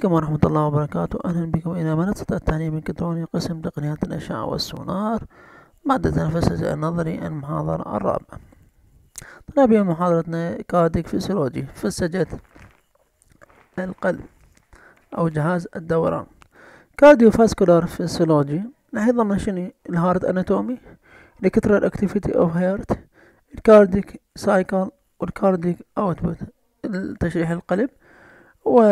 عليكم ورحمة الله وبركاته أهلا بكم إلى منصة التعليم الإلكتروني قسم تقنيات الأشعة والسونار مادة تنفس النظري المحاضرة الرابعة طلابي محاضرتنا كارديك فيسيولوجي فسجة القلب أو جهاز الدوران كارديو فاسكولار فيسيولوجي راح يضمن شنو الهارت اناتومي الكترال اكتيفيتي اوف هيرت الكارديك سايكل والكارديك اوتبوت تشريح القلب و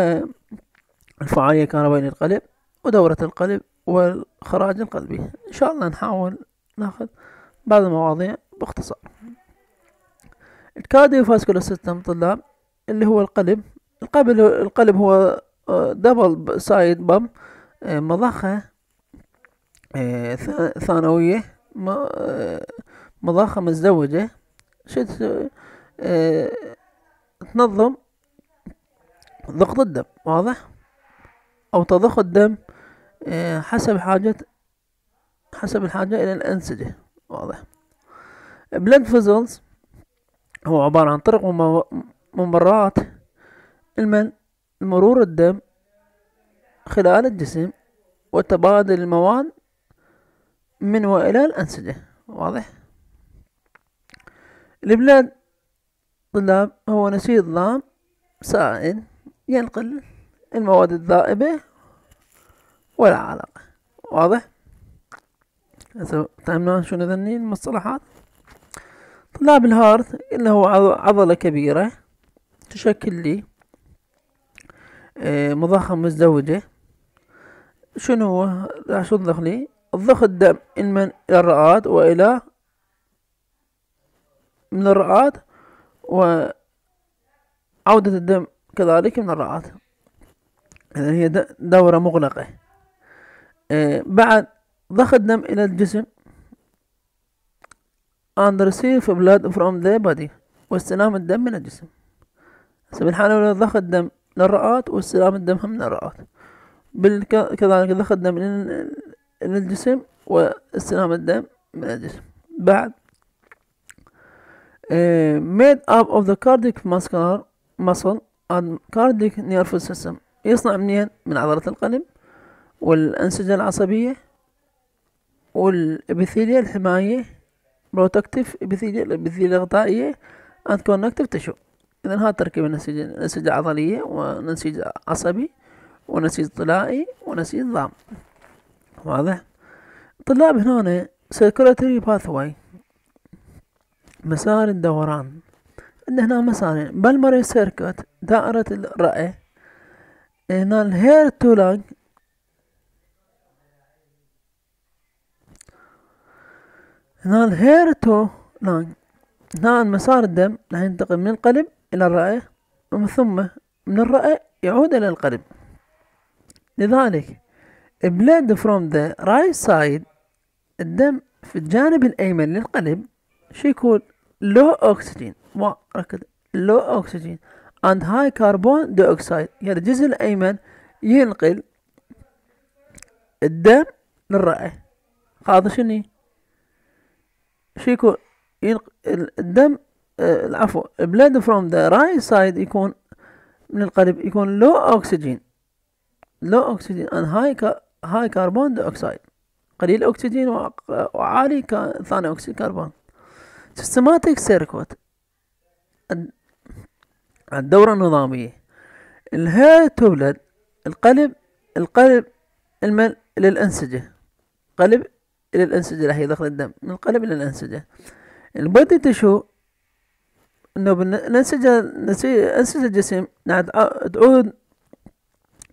الفعالية الكهربائية للقلب ودورة القلب والخراج القلبي إن شاء الله نحاول ناخذ بعض المواضيع باختصار فاسكولار سيستم طلاب اللي هو القلب القلب القلب هو دبل سايد بام مضخة آه، ثانوية آه، مضخة مزدوجة شد آه، تنظم ضغط الدم واضح أو تضخ الدم آه، حسب حاجة حسب الحاجة إلى الأنسجة واضح بلاد فيزلز هو عبارة عن طرق ممرات المن مرور الدم خلال الجسم وتبادل المواد من وإلى الأنسجة واضح البلاد طلاب هو نسيج ضام سائل ينقل المواد الذائبة والعلق واضح؟ هسه تعلمون شنو ذني المصطلحات طلاب الهارت اللي هو عضلة كبيرة تشكل لي آه، مضخم مزدوجة شنو هو راح تضخ لي ضخ الدم من إلى الرئات وإلى من الرئات وعودة الدم كذلك من الرئات يعني هي دورة مغلقة آه، بعد ضخ الدم إلى الجسم and receive blood from the body واستلام الدم من الجسم بالحالة الأولى ضخ الدم للرئات واستلام الدم من الرئات كذلك ضخ الدم إلى الجسم واستلام الدم من الجسم بعد آه، made up of the cardiac muscular muscle and cardiac nervous system يصنع منين من عضلة القلب والأنسجة العصبية والإبيثيليا الحماية بروتكتيف إبيثيليا الإبيثيليا الغطائية أند كونكتيف تشو إذا هذا تركيب الأنسجة نسيج عضلية ونسيج عصبي ونسيج طلائي ونسيج ضام واضح طلاب هنا سيركولاتوري باثواي مسار الدوران عندنا هنا مسارين بالمري سيركت دائرة الرئة هنا الهير تو لونج هنا الهير تو لونج هنا مسار الدم راح ينتقل من القلب إلى الرئة ومن ثم من الرئة يعود إلى القلب لذلك بلاد from the right side الدم في الجانب الأيمن للقلب شو يكون low oxygen لو أكسجين and high carbon dioxide يعني الجزء الأيمن ينقل الدم للرئة هذا شني شو يكون ينق... الدم العفو blood from the right side يكون من القلب يكون low oxygen low oxygen and high high carbon dioxide قليل أكسجين وعالي ثاني أكسيد كربون systematic circuit الدورة النظامية الها تولد القلب القلب المل إلى الأنسجة قلب إلى الأنسجة راح يدخل الدم من القلب إلى الأنسجة البودي تشو إنه بالأنسجة أنسجة الجسم تعود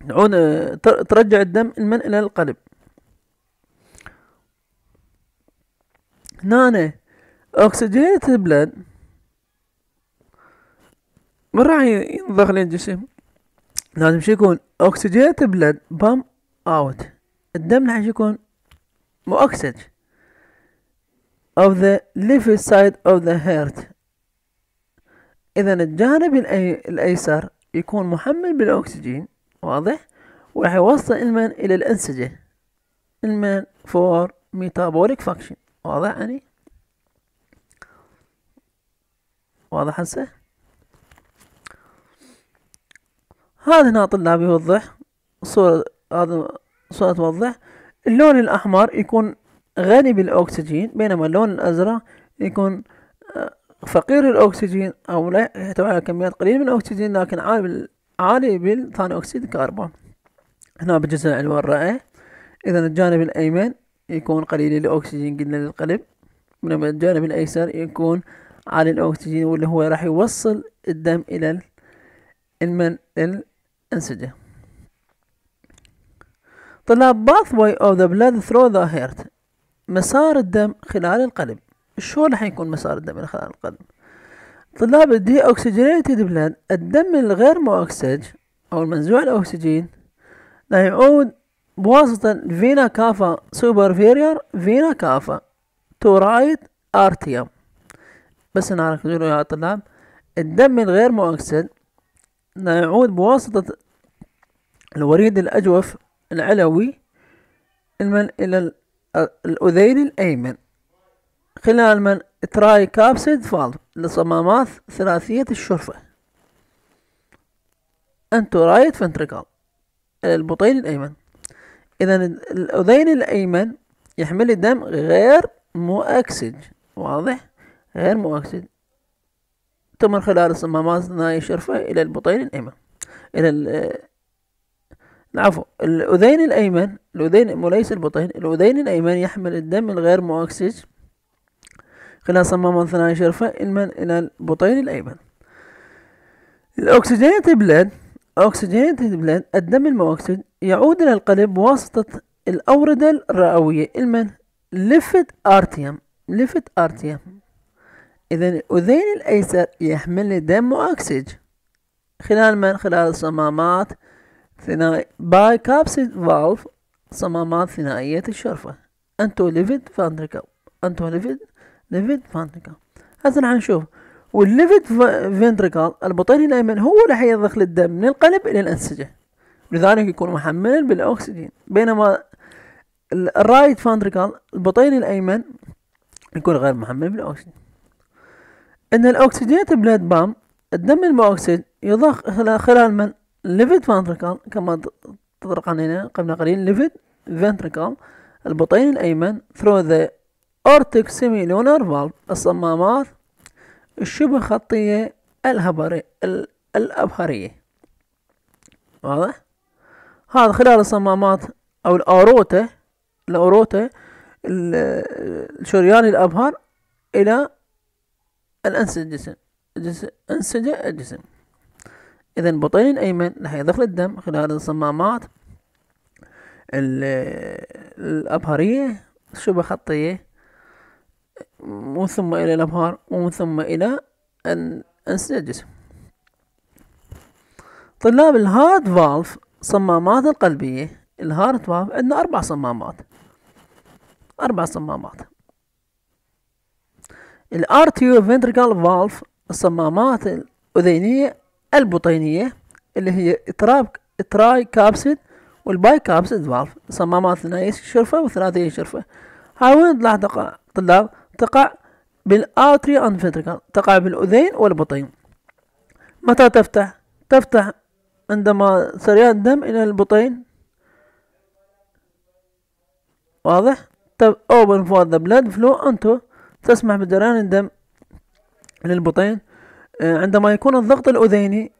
تعود آه، ترجع الدم المن إلى القلب هنا أكسجينة البلد من راح ينضخ للجسم لازم شو يكون اوكسجيت بلد بام اوت الدم راح يكون مؤكسج of the left side of the heart اذا الجانب الايسر يكون محمل بالاكسجين واضح وراح يوصل المن الى الانسجه المن فور ميتابوليك فانكشن واضح يعني واضح هسه هذا هنا طلاب يوضح صورة هذا صورة توضح اللون الأحمر يكون غني بالأكسجين بينما اللون الأزرق يكون آه، فقير الأكسجين أو لا يحتوي على كميات قليلة من الأكسجين لكن عالي بال... عالي بالثاني أكسيد الكربون هنا بالجزء العلوي الرأي إذا الجانب الأيمن يكون قليل الأكسجين جدا للقلب بينما الجانب الأيسر يكون عالي الأكسجين واللي هو راح يوصل الدم إلى المن أنسجة طلع pathway of the blood through the heart مسار الدم خلال القلب شلون راح يكون مسار الدم خلال القلب طلاب الدي اوكسجينيتد بلاد الدم الغير مؤكسج او المنزوع الاكسجين لا يعود بواسطة فينا كافا سوبر سوبرفيريور فينا كافا تو رايت ارتيوم بس نعرف يا طلاب الدم الغير مؤكسد لا يعود بواسطة الوريد الأجوف العلوي المن إلى الأذين الأيمن خلال من تراي كابسيد فالف لصمامات ثلاثية الشرفة أنتو رايت فنتريكال البطين الأيمن إذا الأذين الأيمن يحمل الدم غير مؤكسج واضح غير مؤكسج ثم خلال الصمامات ثنائي الشرفة إلى البطين الأيمن إلى عفوا الأذين الأيمن الأذين وليس البطين الأذين الأيمن يحمل الدم الغير مؤكسج خلال صمام ثنائي شرفة المن إلى البطين الأيمن الأكسجينيتد بلاد أكسجينيتد بلاد الدم المؤكسج يعود إلى القلب بواسطة الأوردة الرئوية المن لفت أرتيم لفت أرتيم إذا الأذين الأيسر يحمل دم مؤكسج خلال من خلال الصمامات ثنائي باي كابسيد فالف صمامات ثنائية الشرفة أنتو ليفيد فاندركاب أنتو ليفيد ليفيد فاندركاب هسه راح نشوف والليفيد فنتريكال البطين الايمن هو اللي حيضخ الدم من القلب الى الانسجه لذلك يكون محمل بالاكسجين بينما الرايت فانتريكال البطين الايمن يكون غير محمل بالاكسجين ان الاكسجين بلاد بام الدم المؤكسد يضخ خلال من ليفيد فانتركال كما تطرقنا هنا قبل قليل ليفيد فانتركال البطين الأيمن ثرو ذا اورتيك سيمي لونر فالف الصمامات الشبه خطية الهبري الأبهرية واضح؟ هذا خلال الصمامات أو الأوروتة الأوروتة الشريان الأبهر إلى الأنسجة الجسم أنسجة الجسم إذا البطين الأيمن راح يضخ الدم خلال الصمامات الأبهرية شبه خطية ومن ثم إلى الأبهار ومن ثم إلى أنسجة الجسم طلاب الهارت فالف صمامات القلبية الهارت فالف عندنا أربع صمامات أربع صمامات الارتيو فنتريكال فالف الصمامات الأذينية البطينية اللي هي اضطراب التراي كابسيد والباي كابسيد فالف صمامات ثنائية شرفة وثلاثية شرفة هاي وين تلاحظ تقع طلاب تقع بالآتريا أنفيتريكال تقع بالأذين والبطين متى تفتح تفتح عندما سريان الدم إلى البطين واضح تب open for the blood flow أنتو تسمح بجريان الدم للبطين آه، عندما يكون الضغط الأذيني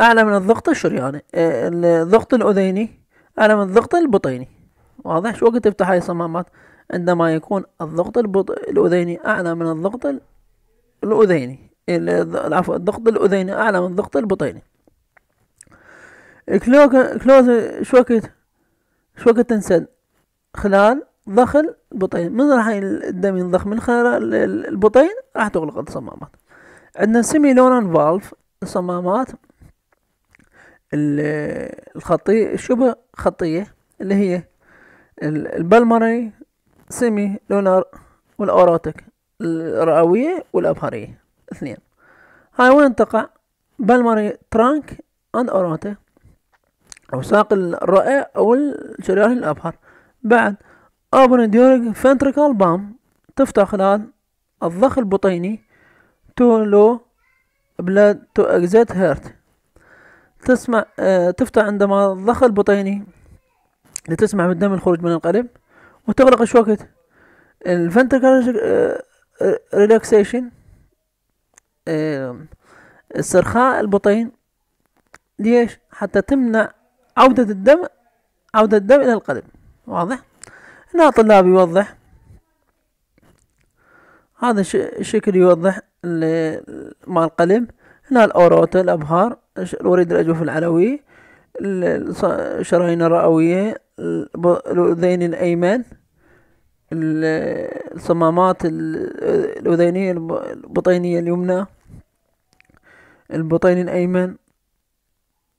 أعلى من الضغط الشرياني آه، الضغط الأذيني أعلى من الضغط البطيني واضح شو وقت تفتح هاي الصمامات عندما يكون الضغط البط... الأذيني أعلى من الضغط الأذيني العفو الضغط الأذيني أعلى من الضغط البطيني كلوك... كلوز شو وقت شو وقت تنسد خلال ضخ البطين من راح الدم ينضخ من خلال البطين راح تغلق الصمامات عندنا سيمي لونان فالف صمامات الخطية شبه خطية اللي هي البلمري سيمي لونار والأوروتك الرئوية والأبهرية اثنين هاي وين تقع بلمري ترانك أند أوروتا أو ساق الرئة أو الشريان الأبهر بعد أبرنديوريك فنتريكال بام تفتح خلال الضخ البطيني تو لو بلا تو اكزيت هيرت تسمع آه تفتح عندما الضخ البطيني لتسمع بالدم الخروج من القلب وتغلق الشوكت الفنتركال آه ريلاكسيشن آه استرخاء البطين ليش حتى تمنع عودة الدم عودة الدم إلى القلب واضح؟ هنا طلاب يوضح هذا شكل يوضح مع القلم هنا الأوروتا الأبهار الوريد الأجوف العلوي الشرايين الرئوية الأذين الأيمن الصمامات الأذينية البطينية اليمنى البطين الأيمن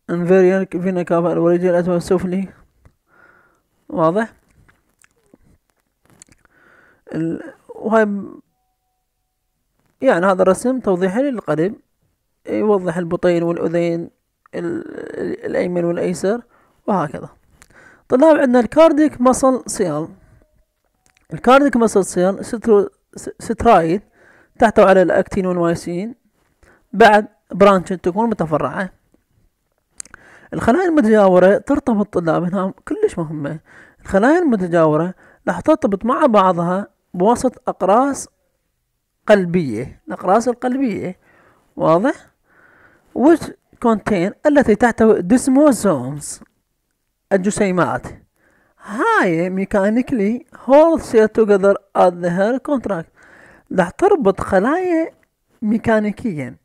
انفيرير فينا كافا الوريد الأسفل السفلي واضح وهاي يعني هذا الرسم توضيحي للقلب يوضح البطين والأذين الأيمن والأيسر وهكذا طلاب طيب، عندنا الكارديك مصل سيال الكارديك مصل سيال سترايد تحتوي على الأكتين والمايسين بعد برانش تكون متفرعة الخلايا المتجاورة ترتبط طلاب هنا كلش مهمة الخلايا المتجاورة راح ترتبط مع بعضها بواسطة أقراص قلبية الأقراص القلبية واضح which contain التي تحتوي desmosomes الجسيمات هاي ميكانيكلي هول set together at the hair contract راح تربط خلايا ميكانيكيا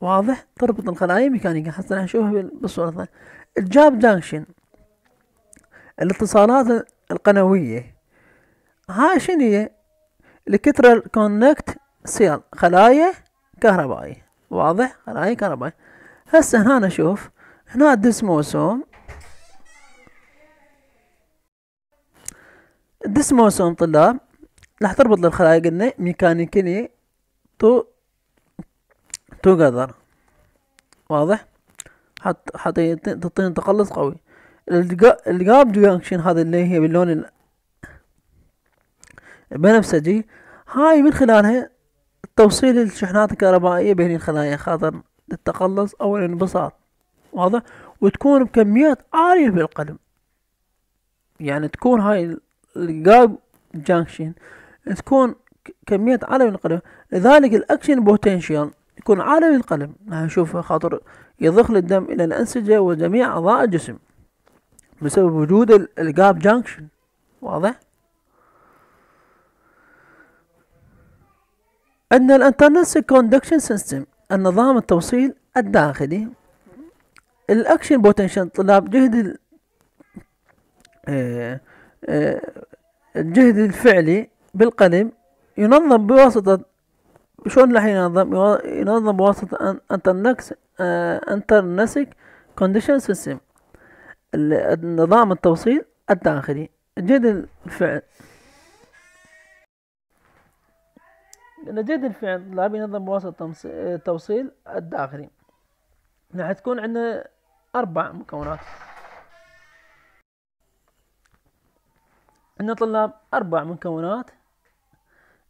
واضح تربط الخلايا ميكانيكيا حتى راح نشوفها بالصورة الثانية الجاب جانكشن الاتصالات القنوية هاي شنو هي الكترال كونكت سيل خلايا كهربائية واضح خلايا كهربائية هسه هنا نشوف هنا الدسموسوم الدسموسوم طلاب راح تربط للخلايا قلنا ميكانيكلي تو توجذر واضح حط حتى تعطينا تقلص قوي الجاب جانكشن هذا اللي هي باللون البنفسجي هاي من خلالها توصيل الشحنات الكهربائية بين الخلايا خاطر للتقلص أو الانبساط واضح وتكون بكميات عالية في القلب يعني تكون هاي الجاب جانكشن تكون كمية عالية من القلب لذلك الأكشن بوتنشال يكون عالي من القلب نشوف خاطر يضخ الدم إلى الأنسجة وجميع أعضاء الجسم بسبب وجود الجاب جانكشن واضح أن الانترنال كوندكشن سيستم النظام التوصيل الداخلي الاكشن بوتنشال طلاب جهد آه، آه، الجهد الفعلي بالقلم ينظم بواسطة شلون راح ينظم ينظم بواسطة انترنكس انترنسك كونديشن سيستم النظام التوصيل الداخلي الجهد الفعل جد الفعل لاعب ينظم بواسطة التوصيل الداخلي راح تكون عندنا أربع مكونات عندنا طلاب أربع مكونات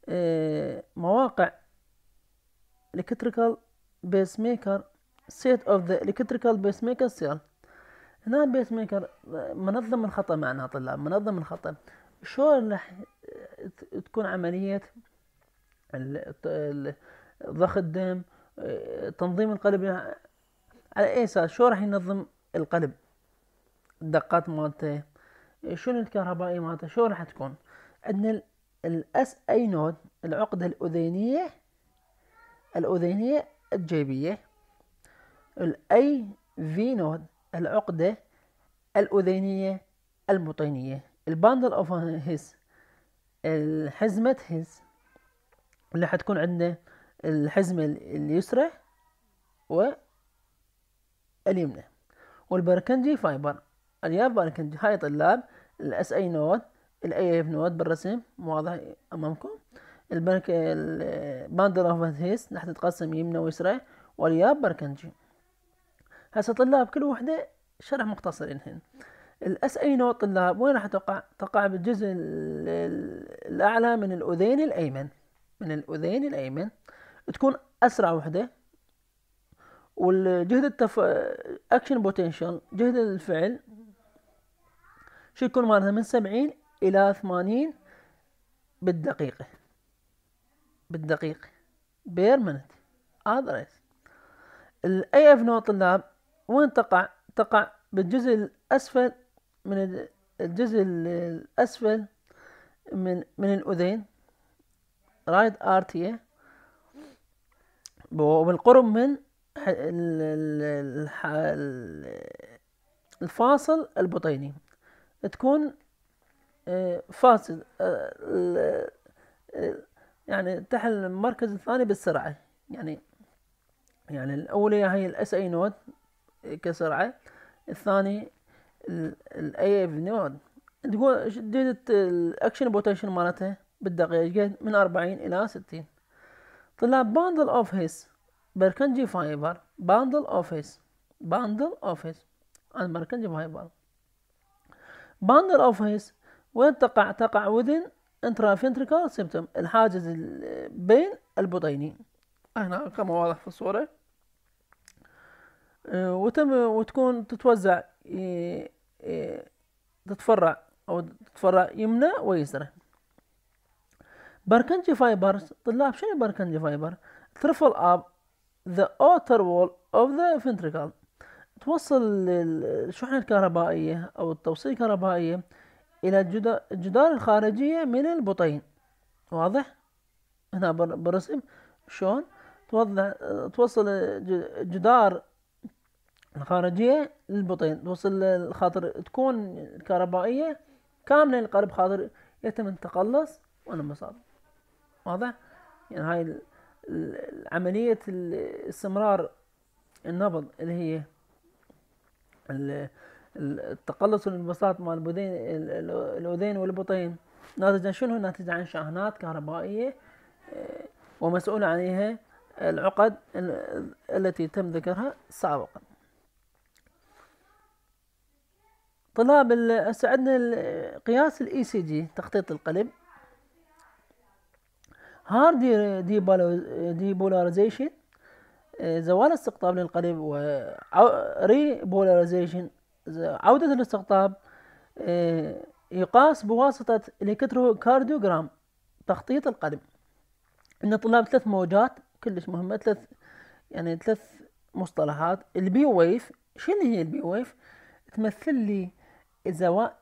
إيه، مواقع الكتريكال بيس ميكر سيت اوف ذا الكتريكال بيس ميكر سيل هنا بيس ميكر منظم الخطأ معنا طلاب منظم الخطأ شلون راح تكون عملية ضخ الدم آه، تنظيم القلب على اي اساس شو راح ينظم القلب الدقات مالته شنو الكهربائية مالته شو راح تكون عندنا الاس اي نود العقدة الاذينية الاذينية الجيبية الاي في نود العقدة الاذينية البطينية الباندل اوف هيس الحزمة هيس اللي حتكون عندنا الحزمة اليسرى و اليمنى والبركنجي فايبر الياف بركنجي هاي طلاب الاس اي نود الاي اف نود بالرسم واضح امامكم البرك الباندر اوف هيس راح تتقسم يمنى ويسرى والياب بركنجي هسه طلاب كل وحدة شرح مختصر إنهن الأس أي نوت طلاب وين راح تقع؟ تقع بالجزء الأعلى من الأذين الأيمن من الأذين الأيمن تكون أسرع وحدة والجهد التف أكشن بوتنشال جهد الفعل شو يكون مالها من سبعين إلى ثمانين بالدقيقة بالدقيقة بير منت هذا الاي اف نوع طلاب وين تقع تقع بالجزء الأسفل من الجزء الأسفل من من الأذين رايد ارتيا وبالقرب من الفاصل البطيني تكون آه، فاصل آه، آه، يعني تحل المركز الثاني بالسرعة يعني يعني الأولى هي الاس اي نود كسرعة الثاني الاي اف نود تقول شديدة الاكشن بوتنشن مالتها بالدقيقة من 40 إلى 60 طلع باندل أوفيس بركنجي فايبر باندل أوفيس باندل أوفيس بركنجي فايبر باندل أوفيس وين تقع تقع وذن intraventricular symptom الحاجز بين البطينين هنا كما واضح في الصورة آه، وتم وتكون تتوزع آه، آه، تتفرع أو تتفرع يمنى ويسرى بركنجي فايبر طلاب شنو بركنجي فايبر ترفل اب the outer wall of the ventricle توصل الشحنة الكهربائية أو التوصيل الكهربائية إلى الجدار الخارجية من البطين واضح؟ هنا برسم شلون توضع توصل الجدار الخارجية للبطين توصل الخاطر تكون الكهربائية كاملة القلب خاطر يتم التقلص وانا مصاب واضح يعني هاي عملية استمرار النبض اللي هي التقلص الانبساط مال البدين الاذين والبطين ناتج عن شنو ناتج عن شاحنات كهربائية آه، ومسؤول عليها العقد التي تم ذكرها سابقا طلاب استعدنا قياس الاي سي e جي تخطيط القلب هارد ديبولاريزيشن آه، زوال استقطاب للقلب و ريبولاريزيشن عودة الاستقطاب آه، يقاس بواسطة الكتروكارديوغرام تخطيط القلب ان طلاب ثلاث موجات كلش مهمة ثلاث يعني ثلاث مصطلحات البي ويف شنو هي البي ويف تمثل لي زواء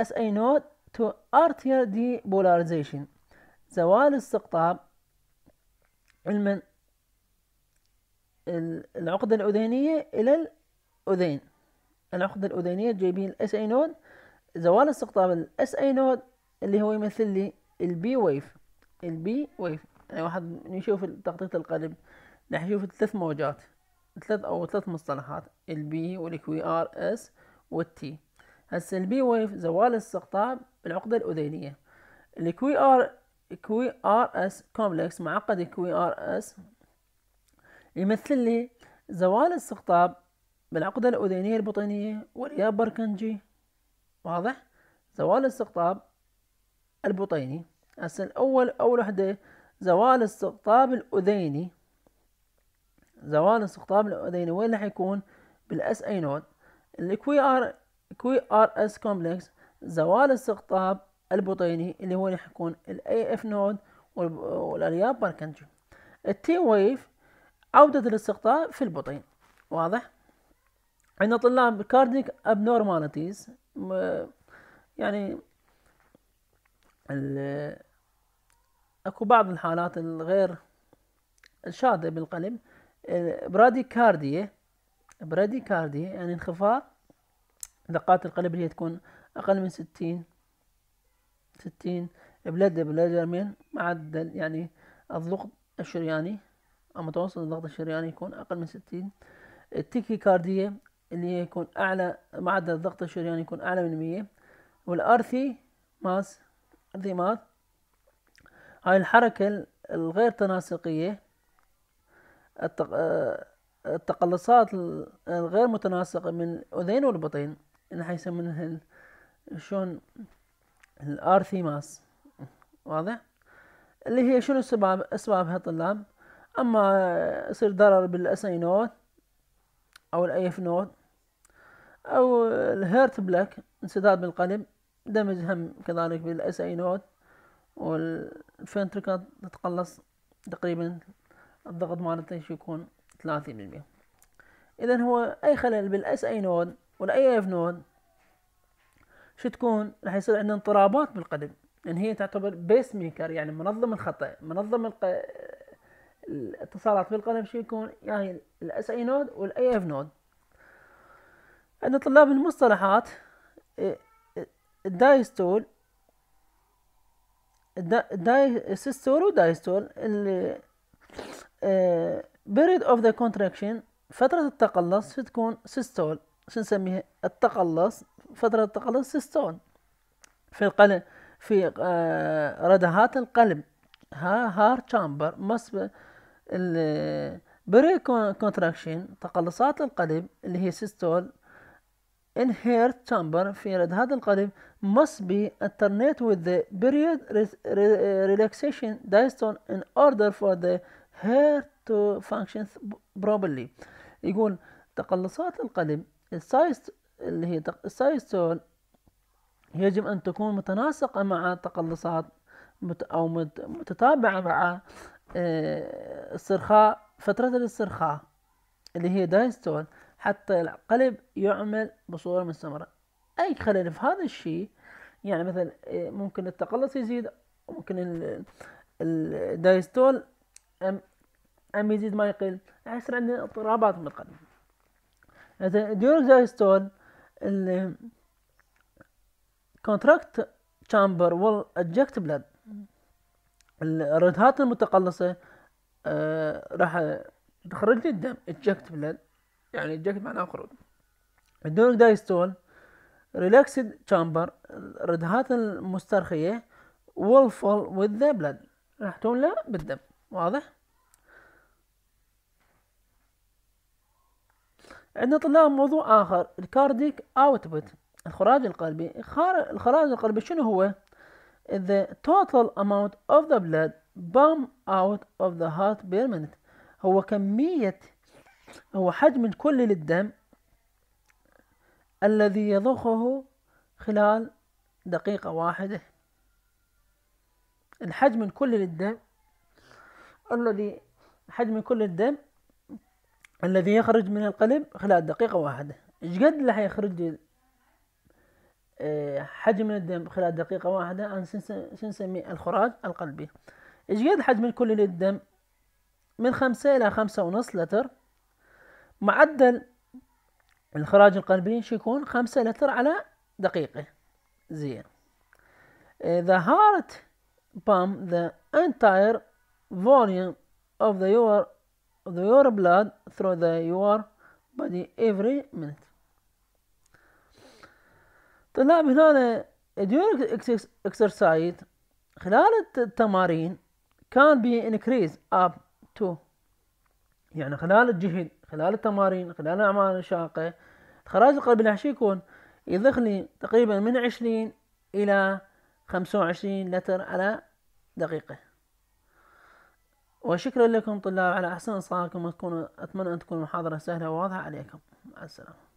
اس اي نوت تو ارتير دي بولاريزيشن زوال استقطاب علما العقدة الأذينية إلى الأذين العقدة الأذينية جايبين الاس اي نود زوال استقطاب الاس اي نود اللي هو يمثل لي البي ويف البي ويف يعني واحد يشوف تخطيط القلب راح يشوف ثلاث موجات ثلاث او ثلاث مصطلحات البي والكوي ار اس والتي هسه البي ويف زوال استقطاب العقدة الأذينية الكوي ار كوي ار اس كومبلكس معقد كوي ار اس يمثل لي زوال الاستقطاب بالعقدة الأذينية البطينية والياب بركنجي واضح زوال الاستقطاب البطيني هسه الأول أول وحدة زوال الاستقطاب الأذيني زوال الاستقطاب الأذيني وين راح يكون بالأس أي نود الكوي ار كوي ار اس كومبلكس زوال الاستقطاب البطيني اللي هو راح يكون الاي اف نود باركنجي ال التي ويف عودة الاستقطاع في البطين واضح عندنا طلاب كارديك ابنورماليتيز يعني اكو بعض الحالات الغير الشاذة بالقلب براديكاردية براديكاردية يعني انخفاض دقات القلب اللي هي تكون اقل من ستين ستين بلاد بلاد جرمين معدل يعني الضغط الشرياني أو متوسط الضغط الشرياني يكون أقل من ستين التيكي كاردية اللي يكون أعلى معدل الضغط الشرياني يكون أعلى من مية والأرثي ماس أرثي ماس هاي الحركة الغير تناسقية التق... آه، التقلصات الغير متناسقة من الأذين والبطين اللي حيسمونها شلون الارثيماس واضح اللي هي شنو السبب اسبابها طلاب اما يصير ضرر بالاسينوت او الايف نود او الهيرت بلاك انسداد بالقلب دمج هم كذلك بالاسينود والفنتركات تتقلص تقريبا الضغط مالته يكون ثلاثين بالمية اذا هو اي خلل بالاس اي نود والاي اف نود شو تكون؟ راح يصير عندنا اضطرابات بالقدم لان هي تعتبر بيس ميكر يعني منظم الخطا منظم الق... الاتصالات بالقدم شو يكون؟ يعني الاس اي نود والاي اف نود عند طلاب المصطلحات الدايستول السيستول ودايستول اللي بيريد اوف ذا كونتراكشن فترة التقلص تكون سيستول نسميه التقلص فترة التقلص سيستون في القلب في آه، ردهات القلب ها هار تشامبر مصب بري كونتراكشن تقلصات القلب اللي هي سيستول in هير تشامبر في ردهات القلب must be alternate with the period relaxation دايستون in order for the هير to function properly يقول تقلصات القلب السايس اللي هي السايسول يجب أن تكون متناسقة مع تقلصات أو متتابعة مع استرخاء آه، فترة الاسترخاء اللي هي دايستول حتى القلب يعمل بصورة مستمرة أي خلل في هذا الشيء يعني مثلا آه، ممكن التقلص يزيد ممكن الدايستول أم, أم يزيد ما يقل يصير عندنا اضطرابات من القلب during the install the contract chamber will eject blood الردهات المتقلصة آه راح تخرج لي الدم eject blood يعني eject معناه خروج during the install relaxed chamber الردهات المسترخية will fall with the blood راح تملى بالدم واضح؟ عندنا طلاب موضوع آخر الكارديك اوتبوت الخراج القلبي الخراج القلبي شنو هو؟ the total amount of the blood pump out of the heart per minute هو كمية هو حجم كل الدم الذي يضخه خلال دقيقة واحدة الحجم كل الدم الذي حجم كل الدم الذي يخرج من القلب خلال دقيقة واحدة ايش قد اللي حيخرج إيه، حجم الدم خلال دقيقة واحدة سنسمي الخراج القلبي ايش قد حجم الكل للدم من خمسة إلى خمسة ونص لتر معدل الخراج القلبي يكون خمسة لتر على دقيقة زين إيه، The heart pump the entire volume of the your your blood through the your body every minute طلاب هنا during exercise خلال التمارين كان بي increase up to يعني خلال الجهد خلال التمارين خلال الأعمال الشاقة خراج القلب الهشي يكون يضخ تقريبا من عشرين إلى خمسة وعشرين لتر على دقيقة وشكرا لكم طلاب على أحسن إصغائكم أتمنى أن تكون المحاضرة سهلة وواضحة عليكم مع السلامة